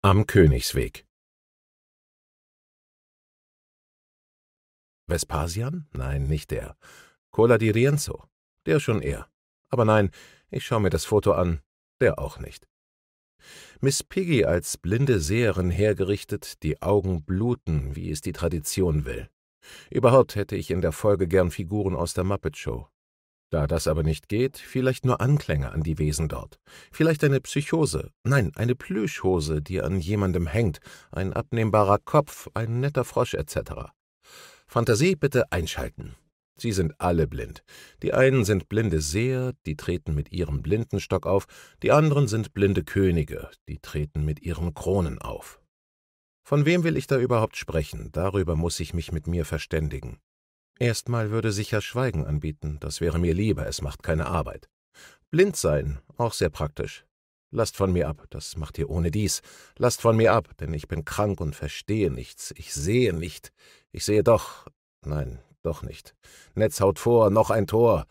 Am Königsweg. Vespasian? Nein, nicht der. Cola di Rienzo. Der schon eher. Aber nein, ich schaue mir das Foto an. Der auch nicht. Miss Piggy als blinde Seherin hergerichtet, die Augen bluten, wie es die Tradition will. Überhaupt hätte ich in der Folge gern Figuren aus der Muppet Show. Da das aber nicht geht, vielleicht nur Anklänge an die Wesen dort. Vielleicht eine Psychose, nein, eine Plüschhose, die an jemandem hängt, ein abnehmbarer Kopf, ein netter Frosch etc. Fantasie bitte einschalten. Sie sind alle blind. Die einen sind blinde Seher, die treten mit ihrem Blindenstock auf, die anderen sind blinde Könige, die treten mit ihren Kronen auf. Von wem will ich da überhaupt sprechen? Darüber muss ich mich mit mir verständigen. Erstmal würde sicher Schweigen anbieten, das wäre mir lieber, es macht keine Arbeit. Blind sein, auch sehr praktisch. Lasst von mir ab, das macht ihr ohne dies. Lasst von mir ab, denn ich bin krank und verstehe nichts, ich sehe nicht, ich sehe doch, nein, doch nicht. Netz haut vor, noch ein Tor.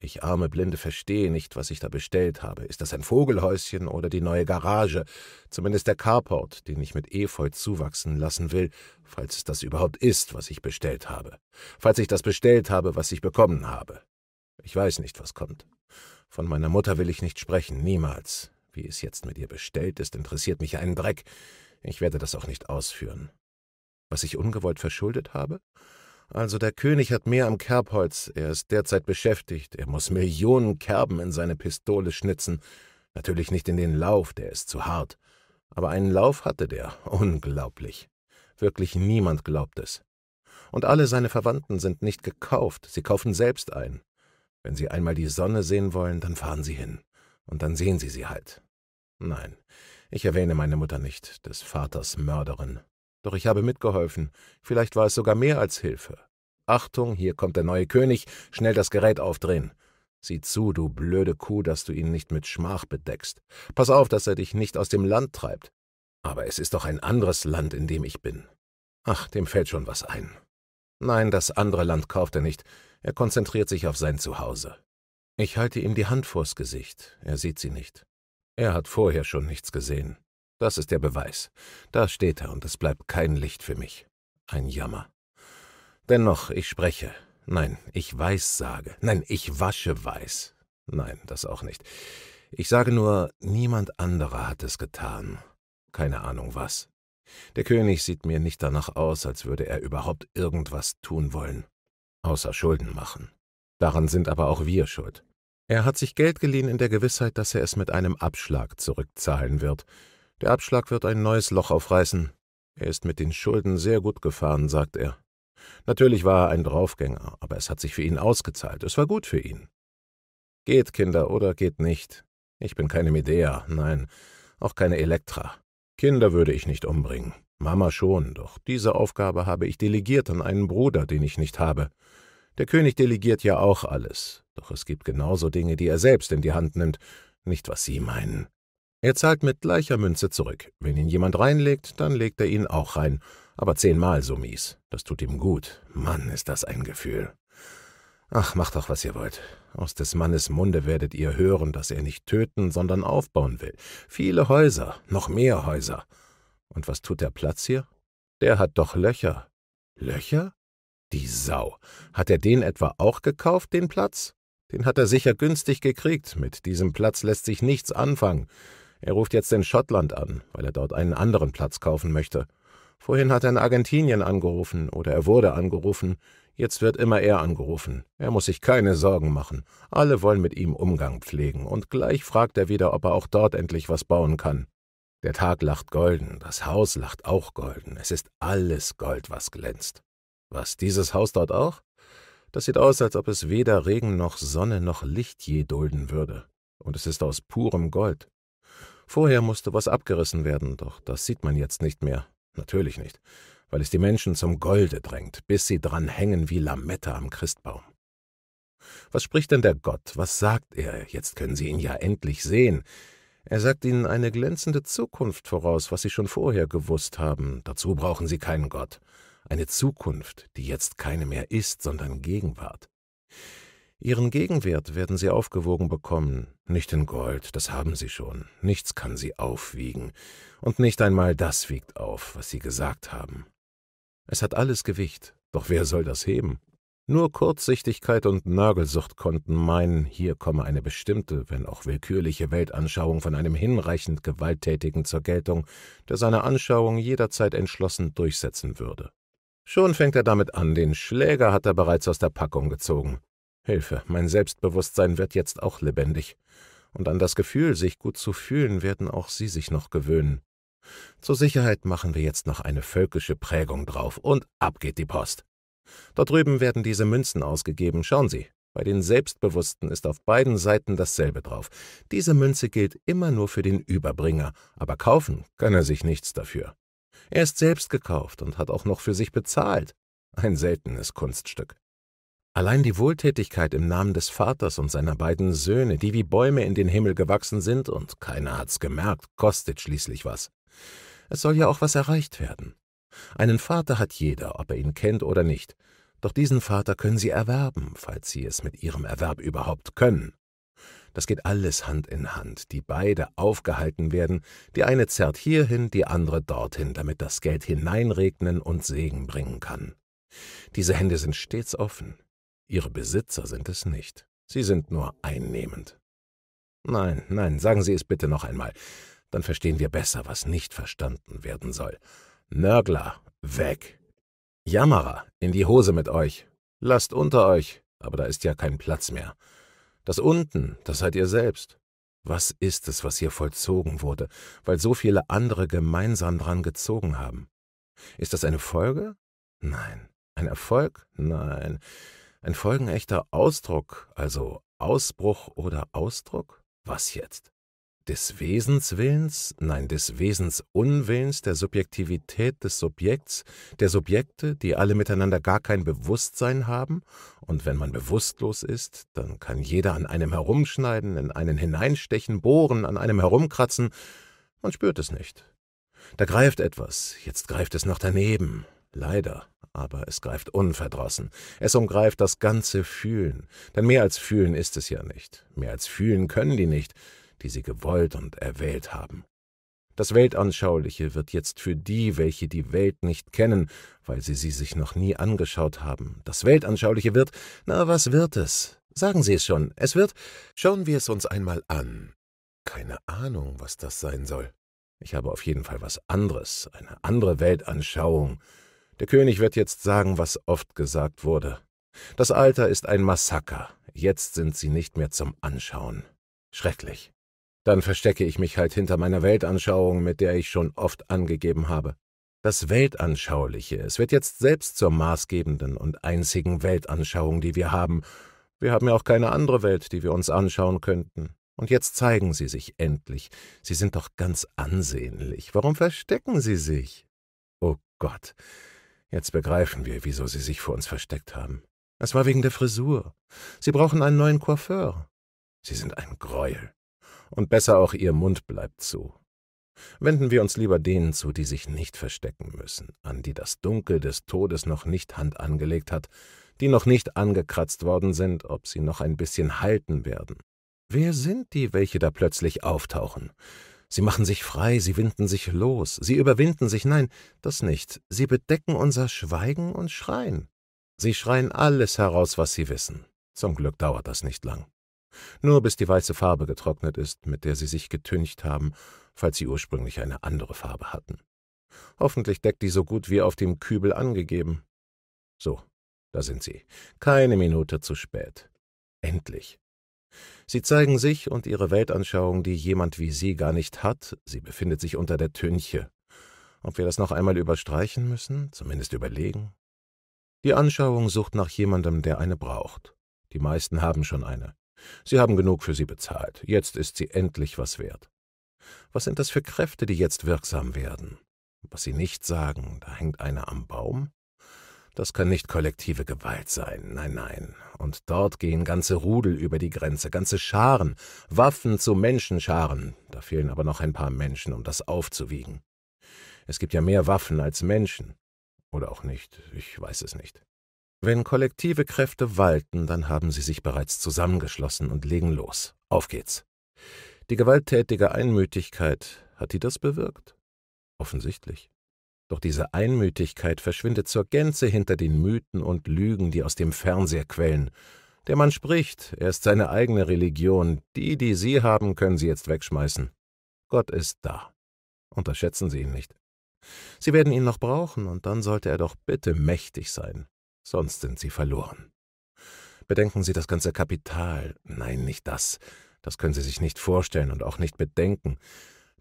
Ich arme Blinde verstehe nicht, was ich da bestellt habe. Ist das ein Vogelhäuschen oder die neue Garage? Zumindest der Carport, den ich mit Efeu zuwachsen lassen will, falls es das überhaupt ist, was ich bestellt habe. Falls ich das bestellt habe, was ich bekommen habe. Ich weiß nicht, was kommt. Von meiner Mutter will ich nicht sprechen, niemals. Wie es jetzt mit ihr bestellt ist, interessiert mich einen Dreck. Ich werde das auch nicht ausführen. Was ich ungewollt verschuldet habe? Also der König hat mehr am Kerbholz, er ist derzeit beschäftigt, er muss Millionen Kerben in seine Pistole schnitzen. Natürlich nicht in den Lauf, der ist zu hart. Aber einen Lauf hatte der, unglaublich. Wirklich niemand glaubt es. Und alle seine Verwandten sind nicht gekauft, sie kaufen selbst ein. Wenn sie einmal die Sonne sehen wollen, dann fahren sie hin. Und dann sehen sie sie halt. Nein, ich erwähne meine Mutter nicht, des Vaters Mörderin. Doch ich habe mitgeholfen. Vielleicht war es sogar mehr als Hilfe. Achtung, hier kommt der neue König. Schnell das Gerät aufdrehen. Sieh zu, du blöde Kuh, dass du ihn nicht mit Schmach bedeckst. Pass auf, dass er dich nicht aus dem Land treibt. Aber es ist doch ein anderes Land, in dem ich bin. Ach, dem fällt schon was ein. Nein, das andere Land kauft er nicht. Er konzentriert sich auf sein Zuhause. Ich halte ihm die Hand vors Gesicht. Er sieht sie nicht. Er hat vorher schon nichts gesehen. Das ist der Beweis. Da steht er und es bleibt kein Licht für mich. Ein Jammer. Dennoch, ich spreche. Nein, ich weiß sage. Nein, ich wasche weiß. Nein, das auch nicht. Ich sage nur, niemand anderer hat es getan. Keine Ahnung was. Der König sieht mir nicht danach aus, als würde er überhaupt irgendwas tun wollen. Außer Schulden machen. Daran sind aber auch wir schuld. Er hat sich Geld geliehen in der Gewissheit, dass er es mit einem Abschlag zurückzahlen wird. Der Abschlag wird ein neues Loch aufreißen. Er ist mit den Schulden sehr gut gefahren, sagt er. Natürlich war er ein Draufgänger, aber es hat sich für ihn ausgezahlt. Es war gut für ihn. Geht, Kinder, oder geht nicht. Ich bin keine Medea, nein, auch keine Elektra. Kinder würde ich nicht umbringen. Mama schon, doch diese Aufgabe habe ich delegiert an einen Bruder, den ich nicht habe. Der König delegiert ja auch alles, doch es gibt genauso Dinge, die er selbst in die Hand nimmt, nicht was Sie meinen. Er zahlt mit gleicher Münze zurück. Wenn ihn jemand reinlegt, dann legt er ihn auch rein. Aber zehnmal so mies. Das tut ihm gut. Mann, ist das ein Gefühl. Ach, macht doch, was ihr wollt. Aus des Mannes Munde werdet ihr hören, dass er nicht töten, sondern aufbauen will. Viele Häuser, noch mehr Häuser. Und was tut der Platz hier? Der hat doch Löcher. Löcher? Die Sau. Hat er den etwa auch gekauft, den Platz? Den hat er sicher günstig gekriegt. Mit diesem Platz lässt sich nichts anfangen. Er ruft jetzt in Schottland an, weil er dort einen anderen Platz kaufen möchte. Vorhin hat er in Argentinien angerufen oder er wurde angerufen. Jetzt wird immer er angerufen. Er muss sich keine Sorgen machen. Alle wollen mit ihm Umgang pflegen und gleich fragt er wieder, ob er auch dort endlich was bauen kann. Der Tag lacht golden, das Haus lacht auch golden. Es ist alles Gold, was glänzt. Was, dieses Haus dort auch? Das sieht aus, als ob es weder Regen noch Sonne noch Licht je dulden würde. Und es ist aus purem Gold. Vorher musste was abgerissen werden, doch das sieht man jetzt nicht mehr. Natürlich nicht, weil es die Menschen zum Golde drängt, bis sie dran hängen wie Lametta am Christbaum. Was spricht denn der Gott? Was sagt er? Jetzt können sie ihn ja endlich sehen. Er sagt ihnen eine glänzende Zukunft voraus, was sie schon vorher gewusst haben. Dazu brauchen sie keinen Gott. Eine Zukunft, die jetzt keine mehr ist, sondern Gegenwart. Ihren Gegenwert werden Sie aufgewogen bekommen, nicht in Gold, das haben Sie schon, nichts kann Sie aufwiegen, und nicht einmal das wiegt auf, was Sie gesagt haben. Es hat alles Gewicht, doch wer soll das heben? Nur Kurzsichtigkeit und Nörgelsucht konnten meinen, hier komme eine bestimmte, wenn auch willkürliche Weltanschauung von einem hinreichend Gewalttätigen zur Geltung, der seine Anschauung jederzeit entschlossen durchsetzen würde. Schon fängt er damit an, den Schläger hat er bereits aus der Packung gezogen. Hilfe, mein Selbstbewusstsein wird jetzt auch lebendig. Und an das Gefühl, sich gut zu fühlen, werden auch Sie sich noch gewöhnen. Zur Sicherheit machen wir jetzt noch eine völkische Prägung drauf und ab geht die Post. Dort drüben werden diese Münzen ausgegeben, schauen Sie. Bei den Selbstbewussten ist auf beiden Seiten dasselbe drauf. Diese Münze gilt immer nur für den Überbringer, aber kaufen kann er sich nichts dafür. Er ist selbst gekauft und hat auch noch für sich bezahlt. Ein seltenes Kunststück. Allein die Wohltätigkeit im Namen des Vaters und seiner beiden Söhne, die wie Bäume in den Himmel gewachsen sind, und keiner hat's gemerkt, kostet schließlich was. Es soll ja auch was erreicht werden. Einen Vater hat jeder, ob er ihn kennt oder nicht, doch diesen Vater können sie erwerben, falls sie es mit ihrem Erwerb überhaupt können. Das geht alles Hand in Hand, die beide aufgehalten werden, die eine zerrt hierhin, die andere dorthin, damit das Geld hineinregnen und Segen bringen kann. Diese Hände sind stets offen, Ihre Besitzer sind es nicht. Sie sind nur einnehmend. Nein, nein, sagen Sie es bitte noch einmal. Dann verstehen wir besser, was nicht verstanden werden soll. Nörgler, weg. Jammerer, in die Hose mit euch. Lasst unter euch, aber da ist ja kein Platz mehr. Das unten, das seid ihr selbst. Was ist es, was hier vollzogen wurde, weil so viele andere gemeinsam dran gezogen haben? Ist das eine Folge? Nein. Ein Erfolg? Nein. Ein folgenechter Ausdruck, also Ausbruch oder Ausdruck? Was jetzt? Des Wesenswillens? Nein, des Wesensunwillens, der Subjektivität des Subjekts, der Subjekte, die alle miteinander gar kein Bewusstsein haben? Und wenn man bewusstlos ist, dann kann jeder an einem herumschneiden, in einen hineinstechen, bohren, an einem herumkratzen. Man spürt es nicht. Da greift etwas, jetzt greift es noch daneben, Leider, aber es greift unverdrossen. Es umgreift das ganze Fühlen. Denn mehr als Fühlen ist es ja nicht. Mehr als Fühlen können die nicht, die sie gewollt und erwählt haben. Das Weltanschauliche wird jetzt für die, welche die Welt nicht kennen, weil sie sie sich noch nie angeschaut haben. Das Weltanschauliche wird, na was wird es? Sagen Sie es schon, es wird, schauen wir es uns einmal an. Keine Ahnung, was das sein soll. Ich habe auf jeden Fall was anderes, eine andere Weltanschauung, der König wird jetzt sagen, was oft gesagt wurde. Das Alter ist ein Massaker. Jetzt sind sie nicht mehr zum Anschauen. Schrecklich. Dann verstecke ich mich halt hinter meiner Weltanschauung, mit der ich schon oft angegeben habe. Das Weltanschauliche, es wird jetzt selbst zur maßgebenden und einzigen Weltanschauung, die wir haben. Wir haben ja auch keine andere Welt, die wir uns anschauen könnten. Und jetzt zeigen sie sich endlich. Sie sind doch ganz ansehnlich. Warum verstecken sie sich? Oh Gott. Jetzt begreifen wir, wieso Sie sich vor uns versteckt haben. Es war wegen der Frisur. Sie brauchen einen neuen Coiffeur. Sie sind ein Greuel. Und besser auch Ihr Mund bleibt zu. Wenden wir uns lieber denen zu, die sich nicht verstecken müssen, an die das Dunkel des Todes noch nicht Hand angelegt hat, die noch nicht angekratzt worden sind, ob sie noch ein bisschen halten werden. Wer sind die, welche da plötzlich auftauchen? Sie machen sich frei, sie winden sich los, sie überwinden sich, nein, das nicht. Sie bedecken unser Schweigen und schreien. Sie schreien alles heraus, was sie wissen. Zum Glück dauert das nicht lang. Nur bis die weiße Farbe getrocknet ist, mit der sie sich getüncht haben, falls sie ursprünglich eine andere Farbe hatten. Hoffentlich deckt die so gut wie auf dem Kübel angegeben. So, da sind sie. Keine Minute zu spät. Endlich. Sie zeigen sich und ihre Weltanschauung, die jemand wie sie gar nicht hat, sie befindet sich unter der Tünche. Ob wir das noch einmal überstreichen müssen, zumindest überlegen? Die Anschauung sucht nach jemandem, der eine braucht. Die meisten haben schon eine. Sie haben genug für sie bezahlt. Jetzt ist sie endlich was wert. Was sind das für Kräfte, die jetzt wirksam werden? Was sie nicht sagen, da hängt einer am Baum? Das kann nicht kollektive Gewalt sein, nein, nein. Und dort gehen ganze Rudel über die Grenze, ganze Scharen, Waffen zu Menschenscharen. Da fehlen aber noch ein paar Menschen, um das aufzuwiegen. Es gibt ja mehr Waffen als Menschen. Oder auch nicht, ich weiß es nicht. Wenn kollektive Kräfte walten, dann haben sie sich bereits zusammengeschlossen und legen los. Auf geht's. Die gewalttätige Einmütigkeit, hat die das bewirkt? Offensichtlich. Doch diese Einmütigkeit verschwindet zur Gänze hinter den Mythen und Lügen, die aus dem Fernseher quellen. Der Mann spricht, er ist seine eigene Religion, die, die Sie haben, können Sie jetzt wegschmeißen. Gott ist da. Unterschätzen Sie ihn nicht. Sie werden ihn noch brauchen, und dann sollte er doch bitte mächtig sein, sonst sind Sie verloren. Bedenken Sie das ganze Kapital, nein, nicht das, das können Sie sich nicht vorstellen und auch nicht bedenken,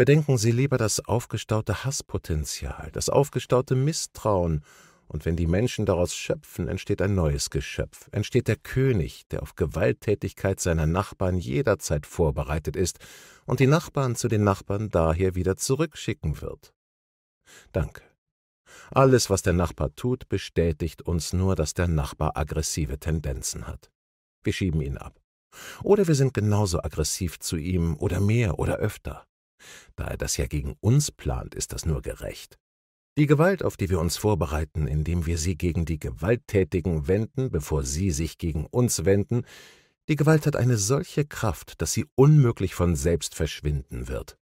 Bedenken Sie lieber das aufgestaute Hasspotenzial, das aufgestaute Misstrauen, und wenn die Menschen daraus schöpfen, entsteht ein neues Geschöpf, entsteht der König, der auf Gewalttätigkeit seiner Nachbarn jederzeit vorbereitet ist und die Nachbarn zu den Nachbarn daher wieder zurückschicken wird. Danke. Alles, was der Nachbar tut, bestätigt uns nur, dass der Nachbar aggressive Tendenzen hat. Wir schieben ihn ab. Oder wir sind genauso aggressiv zu ihm oder mehr oder öfter. Da er das ja gegen uns plant, ist das nur gerecht. Die Gewalt, auf die wir uns vorbereiten, indem wir sie gegen die Gewalttätigen wenden, bevor sie sich gegen uns wenden, die Gewalt hat eine solche Kraft, dass sie unmöglich von selbst verschwinden wird.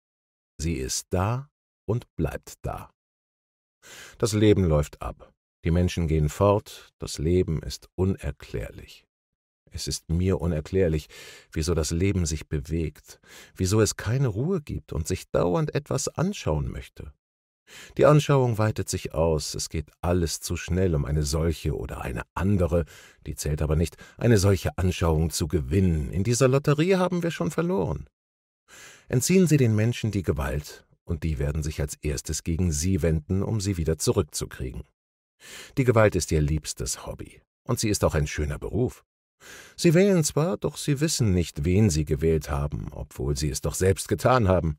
Sie ist da und bleibt da. Das Leben läuft ab. Die Menschen gehen fort, das Leben ist unerklärlich. Es ist mir unerklärlich, wieso das Leben sich bewegt, wieso es keine Ruhe gibt und sich dauernd etwas anschauen möchte. Die Anschauung weitet sich aus, es geht alles zu schnell, um eine solche oder eine andere, die zählt aber nicht, eine solche Anschauung zu gewinnen. In dieser Lotterie haben wir schon verloren. Entziehen Sie den Menschen die Gewalt, und die werden sich als erstes gegen Sie wenden, um sie wieder zurückzukriegen. Die Gewalt ist ihr liebstes Hobby, und sie ist auch ein schöner Beruf. Sie wählen zwar, doch sie wissen nicht, wen sie gewählt haben, obwohl sie es doch selbst getan haben.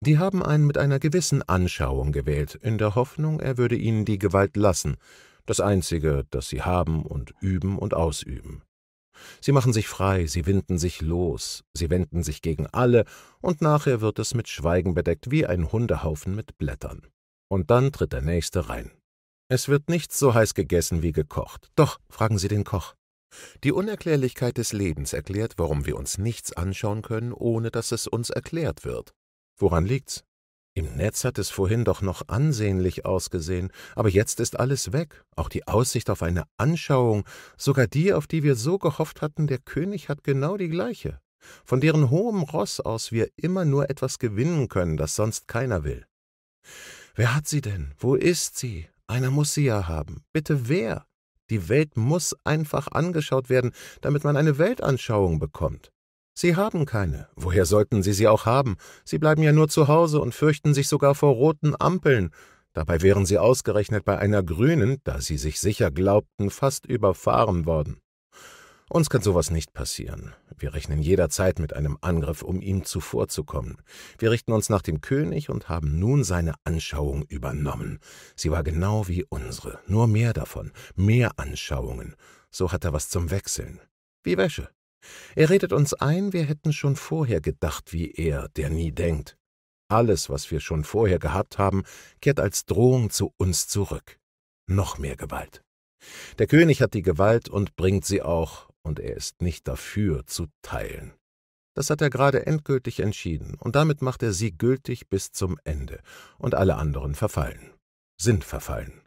Die haben einen mit einer gewissen Anschauung gewählt, in der Hoffnung, er würde ihnen die Gewalt lassen, das einzige, das sie haben und üben und ausüben. Sie machen sich frei, sie winden sich los, sie wenden sich gegen alle, und nachher wird es mit Schweigen bedeckt wie ein Hundehaufen mit Blättern. Und dann tritt der Nächste rein. Es wird nichts so heiß gegessen wie gekocht. Doch, fragen Sie den Koch, die Unerklärlichkeit des Lebens erklärt, warum wir uns nichts anschauen können, ohne dass es uns erklärt wird. Woran liegt's? Im Netz hat es vorhin doch noch ansehnlich ausgesehen, aber jetzt ist alles weg, auch die Aussicht auf eine Anschauung, sogar die, auf die wir so gehofft hatten, der König hat genau die gleiche, von deren hohem Ross aus wir immer nur etwas gewinnen können, das sonst keiner will. Wer hat sie denn? Wo ist sie? Einer muss sie ja haben. Bitte wer? Die Welt muss einfach angeschaut werden, damit man eine Weltanschauung bekommt. Sie haben keine. Woher sollten Sie sie auch haben? Sie bleiben ja nur zu Hause und fürchten sich sogar vor roten Ampeln. Dabei wären Sie ausgerechnet bei einer grünen, da Sie sich sicher glaubten, fast überfahren worden. Uns kann sowas nicht passieren. Wir rechnen jederzeit mit einem Angriff, um ihm zuvorzukommen. Wir richten uns nach dem König und haben nun seine Anschauung übernommen. Sie war genau wie unsere, nur mehr davon, mehr Anschauungen. So hat er was zum Wechseln. Wie Wäsche. Er redet uns ein, wir hätten schon vorher gedacht wie er, der nie denkt. Alles, was wir schon vorher gehabt haben, kehrt als Drohung zu uns zurück. Noch mehr Gewalt. Der König hat die Gewalt und bringt sie auch, und er ist nicht dafür zu teilen. Das hat er gerade endgültig entschieden, und damit macht er sie gültig bis zum Ende, und alle anderen verfallen, sind verfallen.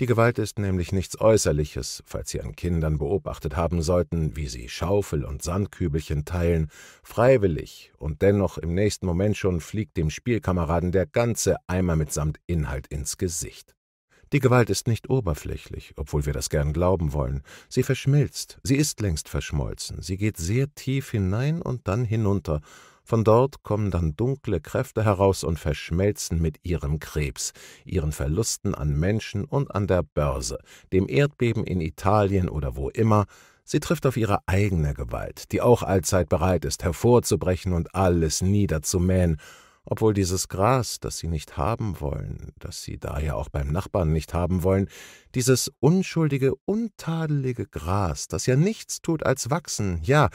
Die Gewalt ist nämlich nichts Äußerliches, falls Sie an Kindern beobachtet haben sollten, wie sie Schaufel und Sandkübelchen teilen, freiwillig, und dennoch im nächsten Moment schon fliegt dem Spielkameraden der ganze Eimer mitsamt Inhalt ins Gesicht. Die Gewalt ist nicht oberflächlich, obwohl wir das gern glauben wollen. Sie verschmilzt, sie ist längst verschmolzen, sie geht sehr tief hinein und dann hinunter. Von dort kommen dann dunkle Kräfte heraus und verschmelzen mit ihrem Krebs, ihren Verlusten an Menschen und an der Börse, dem Erdbeben in Italien oder wo immer. Sie trifft auf ihre eigene Gewalt, die auch allzeit bereit ist, hervorzubrechen und alles niederzumähen obwohl dieses Gras, das sie nicht haben wollen, das sie daher auch beim Nachbarn nicht haben wollen, dieses unschuldige, untadelige Gras, das ja nichts tut als wachsen, ja,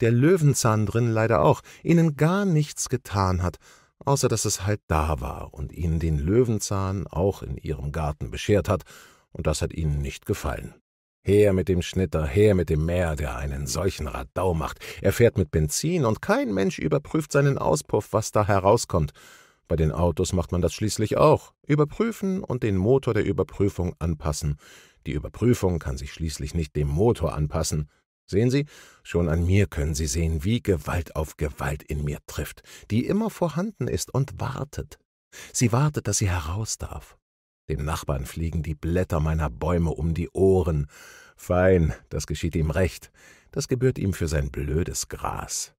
der Löwenzahn drin leider auch, ihnen gar nichts getan hat, außer dass es halt da war und ihnen den Löwenzahn auch in ihrem Garten beschert hat, und das hat ihnen nicht gefallen. Her mit dem Schnitter, her mit dem Mäher, der einen solchen Radau macht. Er fährt mit Benzin und kein Mensch überprüft seinen Auspuff, was da herauskommt. Bei den Autos macht man das schließlich auch. Überprüfen und den Motor der Überprüfung anpassen. Die Überprüfung kann sich schließlich nicht dem Motor anpassen. Sehen Sie, schon an mir können Sie sehen, wie Gewalt auf Gewalt in mir trifft, die immer vorhanden ist und wartet. Sie wartet, dass sie heraus darf. Dem Nachbarn fliegen die Blätter meiner Bäume um die Ohren. Fein, das geschieht ihm recht. Das gebührt ihm für sein blödes Gras.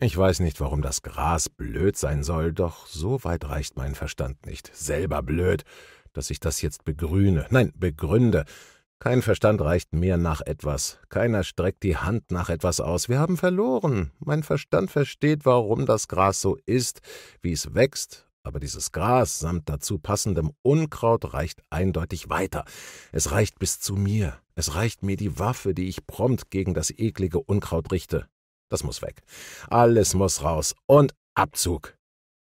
Ich weiß nicht, warum das Gras blöd sein soll, doch so weit reicht mein Verstand nicht. Selber blöd, dass ich das jetzt begrüne. Nein, begründe. Kein Verstand reicht mehr nach etwas. Keiner streckt die Hand nach etwas aus. Wir haben verloren. Mein Verstand versteht, warum das Gras so ist, wie es wächst aber dieses Gras samt dazu passendem Unkraut reicht eindeutig weiter. Es reicht bis zu mir. Es reicht mir die Waffe, die ich prompt gegen das eklige Unkraut richte. Das muss weg. Alles muss raus. Und Abzug.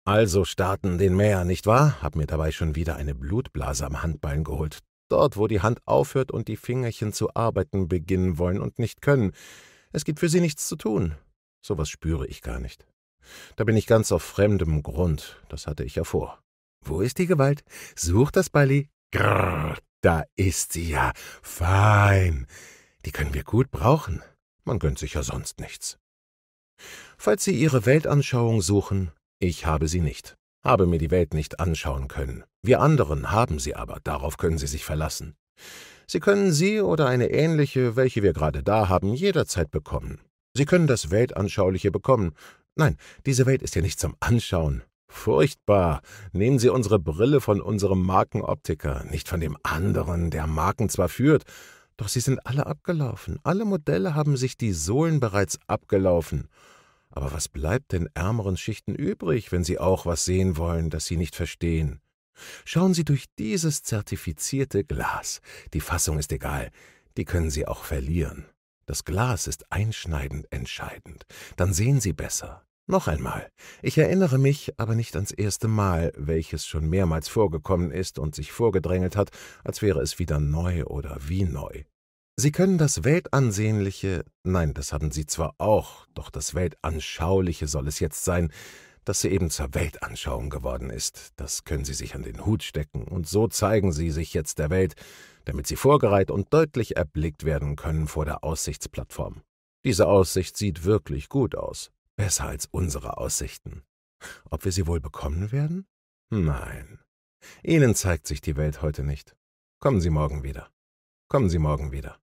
Also starten den Meer, nicht wahr? Hab mir dabei schon wieder eine Blutblase am Handbein geholt. Dort, wo die Hand aufhört und die Fingerchen zu arbeiten beginnen wollen und nicht können. Es gibt für sie nichts zu tun. Sowas spüre ich gar nicht. Da bin ich ganz auf fremdem Grund. Das hatte ich ja vor. Wo ist die Gewalt? Such das Balli. Grrr, da ist sie ja. Fein. Die können wir gut brauchen. Man gönnt sich ja sonst nichts. Falls Sie Ihre Weltanschauung suchen, ich habe sie nicht. Habe mir die Welt nicht anschauen können. Wir anderen haben sie aber, darauf können Sie sich verlassen. Sie können sie oder eine ähnliche, welche wir gerade da haben, jederzeit bekommen. Sie können das Weltanschauliche bekommen, Nein, diese Welt ist ja nicht zum Anschauen. Furchtbar. Nehmen Sie unsere Brille von unserem Markenoptiker, nicht von dem anderen, der Marken zwar führt, doch sie sind alle abgelaufen. Alle Modelle haben sich die Sohlen bereits abgelaufen. Aber was bleibt den ärmeren Schichten übrig, wenn sie auch was sehen wollen, das sie nicht verstehen? Schauen Sie durch dieses zertifizierte Glas. Die Fassung ist egal, die können Sie auch verlieren. Das Glas ist einschneidend entscheidend. Dann sehen Sie besser. Noch einmal. Ich erinnere mich, aber nicht ans erste Mal, welches schon mehrmals vorgekommen ist und sich vorgedrängelt hat, als wäre es wieder neu oder wie neu. Sie können das Weltansehnliche, nein, das haben Sie zwar auch, doch das Weltanschauliche soll es jetzt sein, dass sie eben zur Weltanschauung geworden ist. Das können sie sich an den Hut stecken, und so zeigen sie sich jetzt der Welt, damit sie vorgereiht und deutlich erblickt werden können vor der Aussichtsplattform. Diese Aussicht sieht wirklich gut aus, besser als unsere Aussichten. Ob wir sie wohl bekommen werden? Nein. Ihnen zeigt sich die Welt heute nicht. Kommen Sie morgen wieder. Kommen Sie morgen wieder.